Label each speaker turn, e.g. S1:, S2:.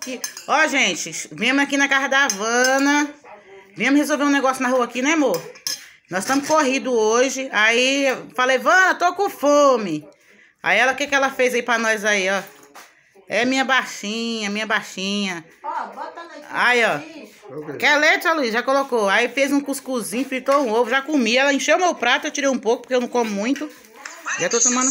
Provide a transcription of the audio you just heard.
S1: aqui. Ó, gente, viemos aqui na casa da Viemos resolver um negócio na rua aqui, né, amor? Nós estamos corrido hoje. Aí, falei, Vana, tô com fome. Aí ela, o que que ela fez aí pra nós aí, ó? É minha baixinha, minha baixinha. Ó, bota leite. Aí, ó. Okay. Quer leite, ó, Luiz? Já colocou. Aí fez um cuscuzinho, fritou um ovo, já comi. Ela encheu meu prato, eu tirei um pouco, porque eu não como muito. Já tô tomando...